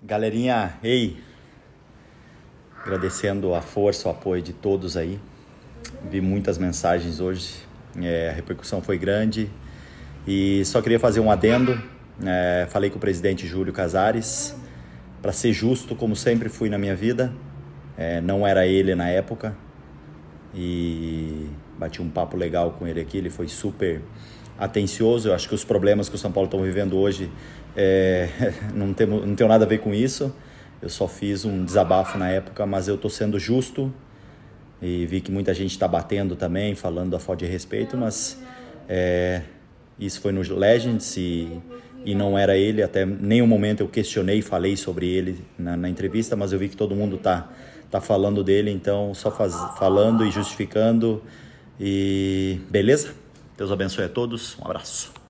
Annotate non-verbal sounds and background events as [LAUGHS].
Galerinha, ei! Agradecendo a força, o apoio de todos aí. Vi muitas mensagens hoje, é, a repercussão foi grande. E só queria fazer um adendo. É, falei com o presidente Júlio Casares. Para ser justo, como sempre fui na minha vida, é, não era ele na época. E bati um papo legal com ele aqui. Ele foi super atencioso. Eu acho que os problemas que o São Paulo está vivendo hoje é, [LAUGHS] não, tem, não tem nada a ver com isso. Eu só fiz um desabafo na época, mas eu estou sendo justo e vi que muita gente está batendo também, falando da falta de respeito, mas é, isso foi no Legends e, e não era ele. Até nenhum momento eu questionei, falei sobre ele na, na entrevista, mas eu vi que todo mundo está tá falando dele, então só faz, falando e justificando. E beleza? Deus abençoe a todos. Um abraço.